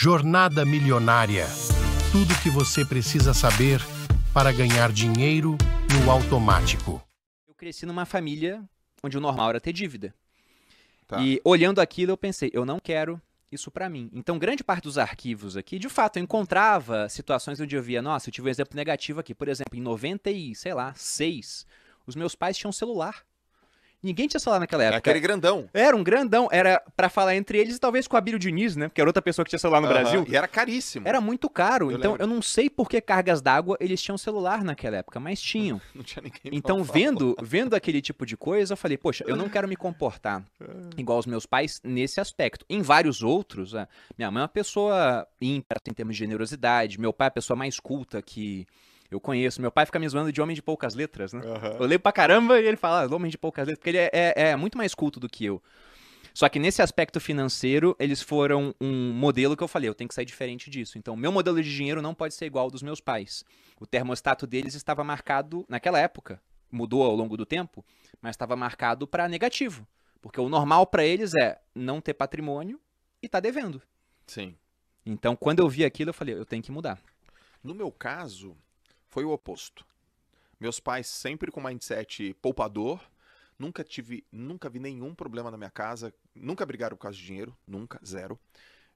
Jornada Milionária. Tudo o que você precisa saber para ganhar dinheiro no automático. Eu cresci numa família onde o normal era ter dívida. Tá. E olhando aquilo, eu pensei, eu não quero isso para mim. Então, grande parte dos arquivos aqui, de fato, eu encontrava situações onde eu via, nossa, eu tive um exemplo negativo aqui. Por exemplo, em 90 e, sei lá, 6, os meus pais tinham celular. Ninguém tinha celular naquela época. Era aquele grandão. Era um grandão. Era para falar entre eles, e talvez com a Bílio Diniz, né? Que era outra pessoa que tinha celular no uhum. Brasil. E era caríssimo. Era muito caro. Eu então, lembro. eu não sei por que cargas d'água eles tinham celular naquela época, mas tinham. não tinha ninguém Então, vendo, vendo aquele tipo de coisa, eu falei, poxa, eu não quero me comportar igual os meus pais nesse aspecto. Em vários outros, é, minha mãe é uma pessoa ímpar assim, em termos de generosidade. Meu pai é a pessoa mais culta que eu conheço. Meu pai fica me zoando de homem de poucas letras, né? Uhum. Eu leio pra caramba e ele fala, ah, homem de poucas letras, porque ele é, é, é muito mais culto do que eu. Só que nesse aspecto financeiro, eles foram um modelo que eu falei, eu tenho que sair diferente disso. Então, meu modelo de dinheiro não pode ser igual ao dos meus pais. O termostato deles estava marcado naquela época, mudou ao longo do tempo, mas estava marcado para negativo, porque o normal para eles é não ter patrimônio e tá devendo. Sim. Então, quando eu vi aquilo, eu falei, eu tenho que mudar. No meu caso, foi o oposto. Meus pais sempre com mindset poupador, nunca tive, nunca vi nenhum problema na minha casa, nunca brigaram por causa de dinheiro, nunca, zero.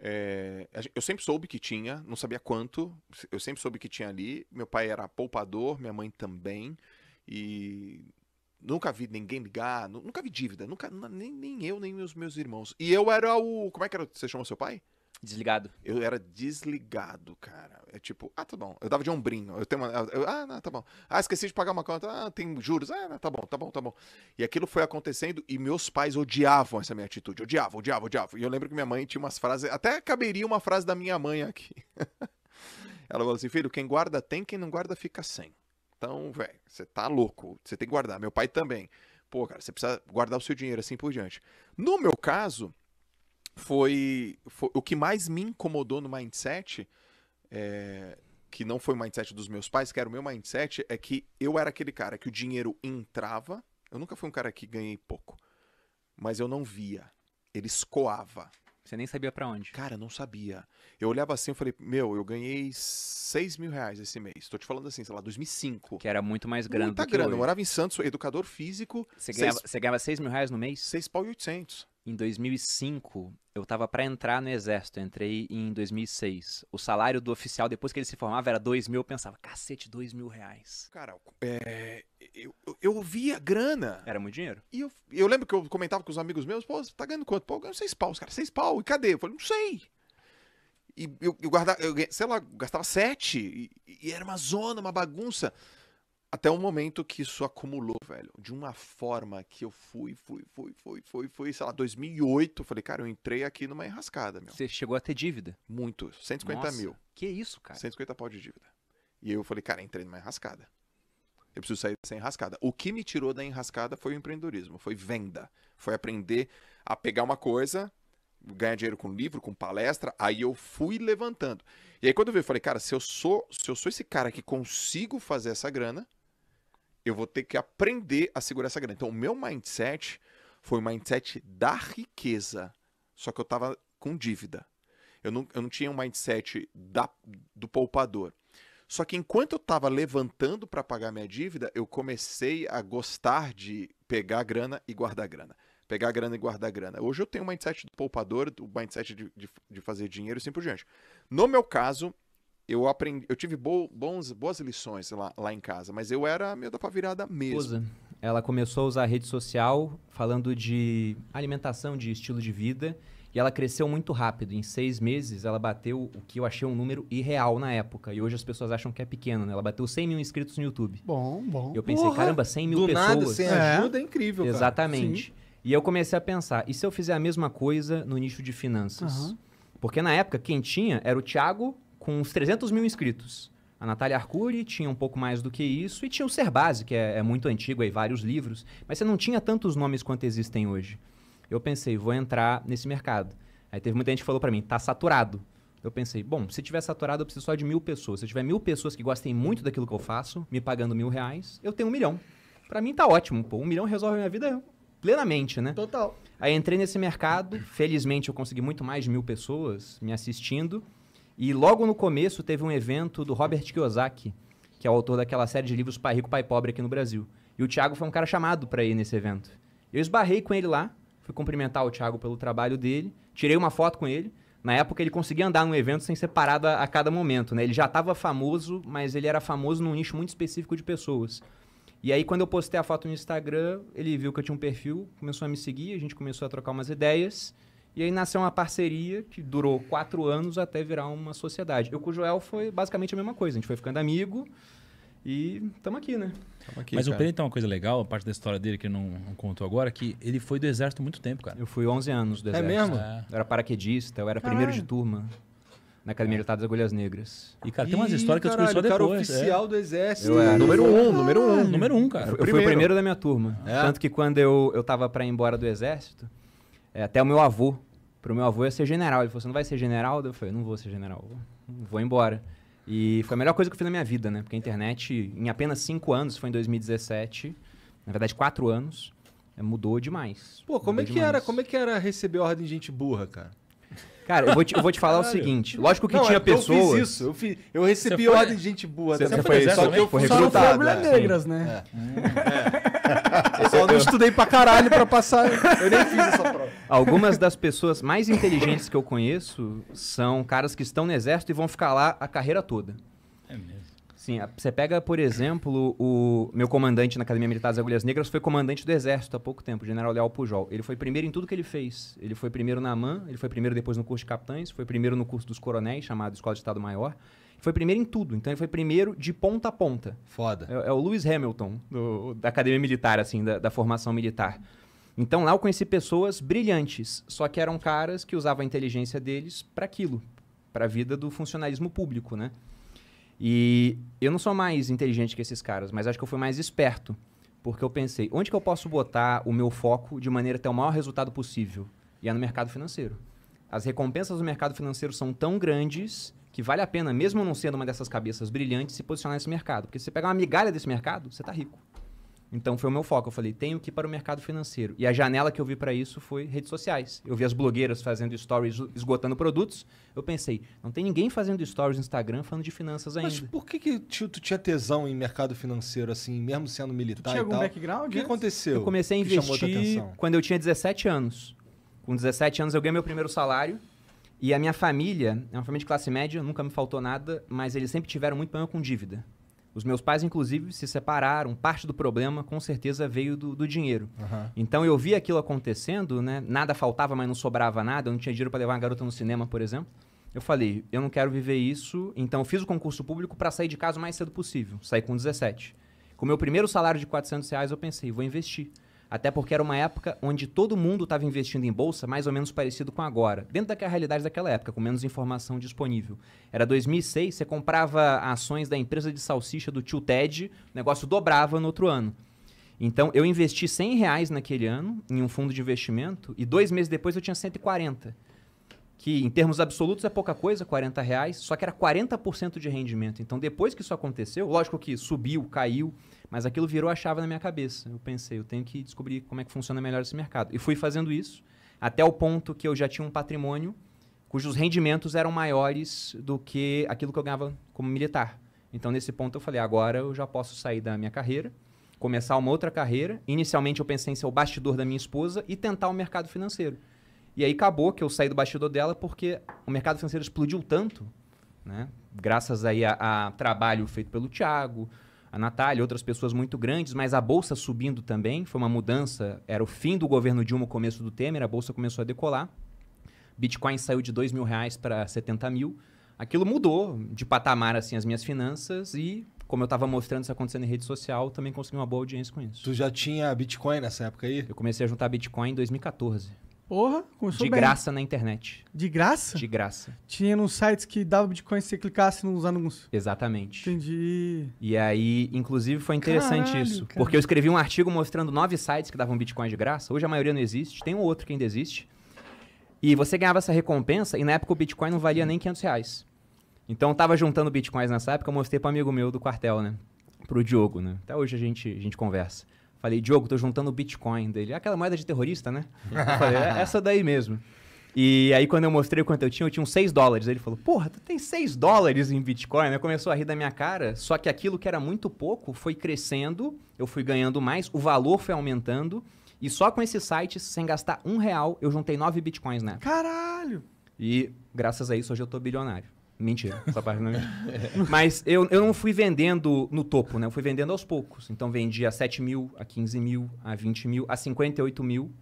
É, eu sempre soube que tinha, não sabia quanto, eu sempre soube que tinha ali. Meu pai era poupador, minha mãe também, e nunca vi ninguém ligar, nunca vi dívida, nunca, nem, nem eu, nem os meus irmãos. E eu era o. Como é que era, você chamou seu pai? Desligado. Eu era desligado, cara. É tipo, ah, tá bom. Eu dava de ombrinho. Eu tenho uma, eu, ah, não, tá bom. Ah, esqueci de pagar uma conta. Ah, tem juros. Ah, não, tá bom, tá bom, tá bom. E aquilo foi acontecendo e meus pais odiavam essa minha atitude. Odiavam, odiavam, odiavam. E eu lembro que minha mãe tinha umas frases. Até caberia uma frase da minha mãe aqui. Ela falou assim: filho, quem guarda tem, quem não guarda fica sem. Então, velho, você tá louco. Você tem que guardar. Meu pai também. Pô, cara, você precisa guardar o seu dinheiro assim por diante. No meu caso, foi, foi, o que mais me incomodou no mindset, é, que não foi o mindset dos meus pais, que era o meu mindset, é que eu era aquele cara que o dinheiro entrava. Eu nunca fui um cara que ganhei pouco, mas eu não via. Ele escoava. Você nem sabia para onde. Cara, não sabia. Eu olhava assim e falei, meu, eu ganhei 6 mil reais esse mês. Tô te falando assim, sei lá, 2005. Que era muito mais grande Muita do que grana. Hoje. Eu morava em Santos, educador físico. Você ganhava, seis... você ganhava 6 mil reais no mês? 6 pau e 800 em 2005, eu estava para entrar no exército, entrei em 2006. O salário do oficial, depois que ele se formava, era dois mil, eu pensava, cacete, dois mil reais. Cara, é, eu, eu via grana. Era muito dinheiro. E eu, eu lembro que eu comentava com os amigos meus, pô, você tá ganhando quanto? Pô, eu ganho seis paus, cara, seis pau, e cadê? Eu falei, não sei. E eu, eu guardava, eu, sei lá, gastava sete, e, e era uma zona, uma bagunça. Até o momento que isso acumulou, velho, de uma forma que eu fui, fui, fui, fui, fui, fui, sei lá, 2008, falei, cara, eu entrei aqui numa enrascada, meu. Você chegou a ter dívida? Muito, 150 Nossa, mil. Que isso, cara? 150 pau de dívida. E eu falei, cara, entrei numa enrascada. Eu preciso sair dessa enrascada. O que me tirou da enrascada foi o empreendedorismo, foi venda. Foi aprender a pegar uma coisa, ganhar dinheiro com livro, com palestra, aí eu fui levantando. E aí quando eu vi, eu falei, cara, se eu sou, se eu sou esse cara que consigo fazer essa grana, eu vou ter que aprender a segurar essa grana. Então, o meu mindset foi o mindset da riqueza, só que eu estava com dívida. Eu não, eu não tinha um mindset da, do poupador. Só que enquanto eu estava levantando para pagar minha dívida, eu comecei a gostar de pegar grana e guardar grana. Pegar grana e guardar grana. Hoje eu tenho o mindset do poupador, o mindset de, de, de fazer dinheiro e assim por diante. No meu caso, eu aprendi, eu tive bo, bons, boas lições lá, lá em casa, mas eu era meio da virada mesmo. Usa. Ela começou a usar a rede social falando de alimentação, de estilo de vida, e ela cresceu muito rápido. Em seis meses, ela bateu o que eu achei um número irreal na época. E hoje as pessoas acham que é pequeno, né? Ela bateu 100 mil inscritos no YouTube. Bom, bom. Eu pensei, Porra, caramba, 100 mil do pessoas. Nada, sem é. ajuda é incrível, cara. Exatamente. Sim. E eu comecei a pensar, e se eu fizer a mesma coisa no nicho de finanças? Uhum. Porque na época, quem tinha era o Thiago com uns 300 mil inscritos. A Natália Arcuri tinha um pouco mais do que isso, e tinha o Cerbasi, que é, é muito antigo, aí vários livros, mas você não tinha tantos nomes quanto existem hoje. Eu pensei, vou entrar nesse mercado. Aí teve muita gente que falou para mim, tá saturado. Eu pensei, bom, se tiver saturado, eu preciso só de mil pessoas. Se tiver mil pessoas que gostem muito daquilo que eu faço, me pagando mil reais, eu tenho um milhão. Para mim tá ótimo, pô. Um milhão resolve a minha vida plenamente, né? Total. Aí entrei nesse mercado, felizmente eu consegui muito mais de mil pessoas me assistindo. E logo no começo teve um evento do Robert Kiyosaki, que é o autor daquela série de livros Pai Rico, Pai Pobre aqui no Brasil. E o Thiago foi um cara chamado para ir nesse evento. Eu esbarrei com ele lá, fui cumprimentar o Thiago pelo trabalho dele, tirei uma foto com ele. Na época ele conseguia andar num evento sem ser parado a, a cada momento, né? Ele já estava famoso, mas ele era famoso num nicho muito específico de pessoas. E aí quando eu postei a foto no Instagram, ele viu que eu tinha um perfil, começou a me seguir, a gente começou a trocar umas ideias. E aí nasceu uma parceria que durou quatro anos até virar uma sociedade. Eu com o Joel foi basicamente a mesma coisa. A gente foi ficando amigo e estamos aqui, né? Tamo aqui, Mas cara. o Pereira tem uma coisa legal, a parte da história dele que não, não contou agora, que ele foi do exército muito tempo, cara. Eu fui 11 anos do é exército. É mesmo? É. Eu era paraquedista, eu era Caralho. primeiro de turma na Academia Militar das Agulhas Negras. E, cara, tem umas histórias que eu descobri só depois. cara oficial é. do Exército. número um, número um. Número um, cara. Eu, eu fui o primeiro da minha turma. É. Tanto que quando eu, eu tava para ir embora do Exército, é, até o meu avô. Pro meu avô ia ser general. Ele falou: Você não vai ser general? Eu falei: Não vou ser general. Vou embora. E foi a melhor coisa que eu fiz na minha vida, né? Porque a internet, em apenas cinco anos, foi em 2017, na verdade, quatro anos, é, mudou demais. Pô, como mudou é que demais. era? Como é que era receber ordem de gente burra, cara? Cara, eu vou te, eu vou te falar Caralho. o seguinte. Lógico que não, tinha eu pessoas. Eu fiz isso. Eu, fiz, eu recebi foi... ordem de gente boa. Você, você foi, só que eu fui recrutado. Só não é. negras, né? É. é. Eu só não estudei pra caralho pra passar. Eu nem fiz essa Algumas das pessoas mais inteligentes que eu conheço são caras que estão no exército e vão ficar lá a carreira toda. É mesmo. Sim, você pega, por exemplo, o meu comandante na Academia Militar das Agulhas Negras foi comandante do Exército há pouco tempo, o General Leal Pujol. Ele foi primeiro em tudo que ele fez. Ele foi primeiro na AMAN, ele foi primeiro depois no curso de capitães, foi primeiro no curso dos coronéis, chamado Escola de Estado Maior. Foi primeiro em tudo, então ele foi primeiro de ponta a ponta. Foda. É, é o Lewis Hamilton, do, da Academia Militar, assim, da, da formação militar. Então lá eu conheci pessoas brilhantes, só que eram caras que usavam a inteligência deles para aquilo, para a vida do funcionalismo público, né? E eu não sou mais inteligente que esses caras, mas acho que eu fui mais esperto, porque eu pensei, onde que eu posso botar o meu foco de maneira a ter o maior resultado possível? E é no mercado financeiro. As recompensas do mercado financeiro são tão grandes que vale a pena, mesmo não sendo uma dessas cabeças brilhantes, se posicionar nesse mercado. Porque se você pegar uma migalha desse mercado, você está rico. Então foi o meu foco. Eu falei, tenho que ir para o mercado financeiro. E a janela que eu vi para isso foi redes sociais. Eu vi as blogueiras fazendo stories, esgotando produtos. Eu pensei, não tem ninguém fazendo stories no Instagram falando de finanças ainda. Mas por que, que tu, tu tinha tesão em mercado financeiro, assim, mesmo sendo militar? Tu tinha algum tal? background? O que é? aconteceu? Eu comecei a investir quando eu tinha 17 anos. Com 17 anos eu ganhei meu primeiro salário. E a minha família, é uma família de classe média, nunca me faltou nada, mas eles sempre tiveram muito problema com dívida. Os meus pais, inclusive, se separaram. Parte do problema, com certeza, veio do, do dinheiro. Uhum. Então, eu vi aquilo acontecendo, né? Nada faltava, mas não sobrava nada. Eu não tinha dinheiro para levar uma garota no cinema, por exemplo. Eu falei, eu não quero viver isso. Então, eu fiz o concurso público para sair de casa o mais cedo possível. Saí com 17. Com o meu primeiro salário de 400 reais, eu pensei, vou investir. Até porque era uma época onde todo mundo estava investindo em bolsa, mais ou menos parecido com agora, dentro daquela realidade daquela época, com menos informação disponível. Era 2006, você comprava ações da empresa de salsicha do tio Ted, o negócio dobrava no outro ano. Então, eu investi 100 reais naquele ano em um fundo de investimento e dois meses depois eu tinha 140. Que em termos absolutos é pouca coisa, 40 reais, só que era 40% de rendimento. Então, depois que isso aconteceu, lógico que subiu, caiu, mas aquilo virou a chave na minha cabeça. Eu pensei, eu tenho que descobrir como é que funciona melhor esse mercado. E fui fazendo isso até o ponto que eu já tinha um patrimônio cujos rendimentos eram maiores do que aquilo que eu ganhava como militar. Então, nesse ponto, eu falei, agora eu já posso sair da minha carreira, começar uma outra carreira. Inicialmente, eu pensei em ser o bastidor da minha esposa e tentar o mercado financeiro. E aí acabou que eu saí do bastidor dela porque o mercado financeiro explodiu tanto, né? graças aí a, a trabalho feito pelo Tiago, Natália, outras pessoas muito grandes, mas a bolsa subindo também, foi uma mudança, era o fim do governo Dilma, o começo do Temer, a bolsa começou a decolar, Bitcoin saiu de 2 mil reais para 70 mil, aquilo mudou de patamar assim as minhas finanças e como eu estava mostrando isso acontecendo em rede social, também consegui uma boa audiência com isso. Tu já tinha Bitcoin nessa época aí? Eu comecei a juntar Bitcoin em 2014. Porra, começou De bem. graça na internet. De graça? De graça. Tinha nos sites que dava Bitcoin se você clicasse nos anúncios. Exatamente. Entendi. E aí, inclusive, foi interessante Caralho, isso. Porque eu escrevi um artigo mostrando nove sites que davam Bitcoin de graça. Hoje a maioria não existe. Tem um outro que ainda existe. E você ganhava essa recompensa e na época o Bitcoin não valia nem 500 reais. Então, eu tava juntando Bitcoins nessa época. Eu mostrei para um amigo meu do quartel, né? Pro Diogo, né? Até hoje a gente, a gente conversa. Falei, Diogo, tô juntando o Bitcoin dele. Aquela moeda de terrorista, né? Eu falei, é essa daí mesmo. E aí, quando eu mostrei quanto eu tinha, eu tinha uns 6 dólares. Ele falou, porra, tu tem 6 dólares em Bitcoin? Aí começou a rir da minha cara. Só que aquilo que era muito pouco foi crescendo, eu fui ganhando mais, o valor foi aumentando. E só com esse site, sem gastar um real, eu juntei 9 Bitcoins né? Caralho! E graças a isso, hoje eu tô bilionário. Mentira, essa parte não é mentira. É. Mas eu, eu não fui vendendo no topo, né? Eu fui vendendo aos poucos. Então vendi a 7 mil, a 15 mil, a 20 mil, a 58 mil,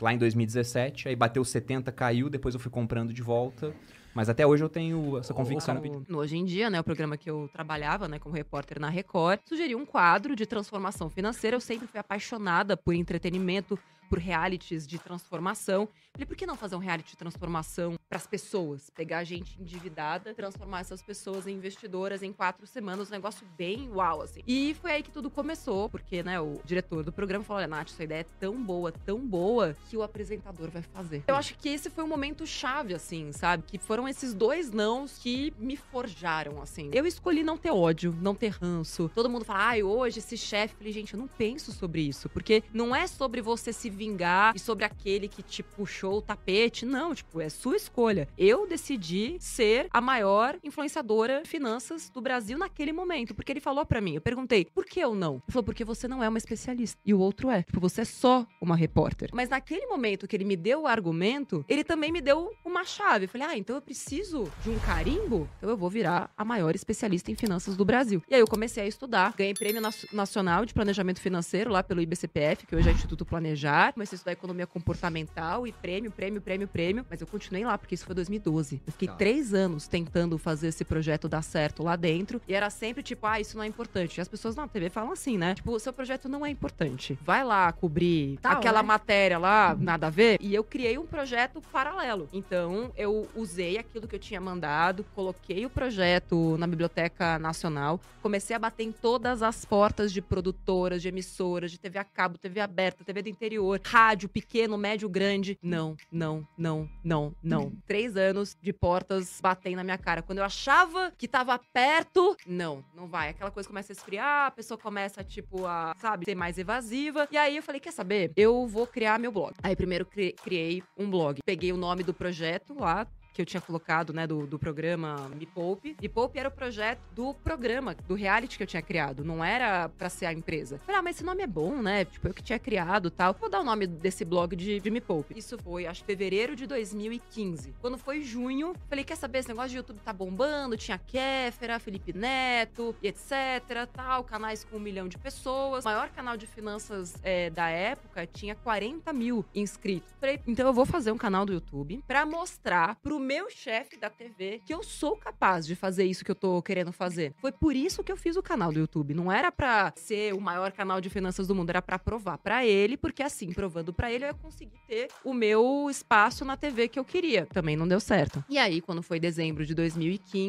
lá em 2017. Aí bateu 70, caiu, depois eu fui comprando de volta. Mas até hoje eu tenho essa convicção. O, o, hoje em dia, né, o programa que eu trabalhava, né, como repórter na Record, sugeriu um quadro de transformação financeira. Eu sempre fui apaixonada por entretenimento, por realities de transformação. Falei, por que não fazer um reality de transformação para as pessoas? Pegar a gente endividada, transformar essas pessoas em investidoras em quatro semanas, um negócio bem uau, assim. E foi aí que tudo começou, porque, né, o diretor do programa falou: olha, Nath, sua ideia é tão boa, tão boa, que o apresentador vai fazer. Eu acho que esse foi um momento chave, assim, sabe? Que foram esses dois nãos que me forjaram, assim. Eu escolhi não ter ódio, não ter ranço. Todo mundo fala, ai, hoje esse chefe. Falei, gente, eu não penso sobre isso, porque não é sobre você se vingar e sobre aquele que te puxou o tapete. Não, tipo, é sua escolha. Eu decidi ser a maior influenciadora de finanças do Brasil naquele momento, porque ele falou para mim. Eu perguntei, por que eu não? Ele falou, porque você não é uma especialista. E o outro é. Tipo, você é só uma repórter. Mas naquele momento que ele me deu o argumento, ele também me deu uma chave. Eu falei, ah, então eu preciso de um carimbo? Então eu vou virar a maior especialista em finanças do Brasil. E aí eu comecei a estudar, ganhei prêmio nacional de planejamento financeiro lá pelo IBCPF, que hoje é Instituto Planejar comecei a estudar economia comportamental e prêmio, prêmio, prêmio, prêmio. Mas eu continuei lá, porque isso foi 2012. Eu fiquei tá. três anos tentando fazer esse projeto dar certo lá dentro. E era sempre tipo, ah, isso não é importante. E as pessoas na TV falam assim, né? Tipo, seu projeto não é importante. Vai lá cobrir tá, aquela matéria lá, nada a ver. E eu criei um projeto paralelo. Então, eu usei aquilo que eu tinha mandado, coloquei o projeto na Biblioteca Nacional, comecei a bater em todas as portas de produtoras, de emissoras, de TV a cabo, TV aberta, TV do interior rádio pequeno, médio, grande. Não, não, não, não, não. Três anos de portas batendo na minha cara. Quando eu achava que tava perto, não, não vai. Aquela coisa começa a esfriar, a pessoa começa, tipo, a, sabe, ser mais evasiva. E aí eu falei: quer saber? Eu vou criar meu blog. Aí primeiro criei um blog. Peguei o nome do projeto lá, que eu tinha colocado, né, do, do programa Me Poupe. Me Poupe era o projeto do programa, do reality que eu tinha criado, não era para ser a empresa. falei, ah, mas esse nome é bom, né? Tipo, eu é que tinha criado tal. Vou dar o nome desse blog de, de Me Poupe. Isso foi, acho, fevereiro de 2015. Quando foi junho, falei, quer saber, esse negócio de YouTube tá bombando, tinha Kéfera, Felipe Neto, etc, tal, canais com um milhão de pessoas. O maior canal de finanças é, da época tinha 40 mil inscritos. Falei, então eu vou fazer um canal do YouTube para mostrar pro meu chefe da TV que eu sou capaz de fazer isso que eu tô querendo fazer. Foi por isso que eu fiz o canal do YouTube. Não era para ser o maior canal de finanças do mundo, era para provar para ele, porque assim, provando para ele, eu ia conseguir ter o meu espaço na TV que eu queria. Também não deu certo. E aí, quando foi dezembro de 2015,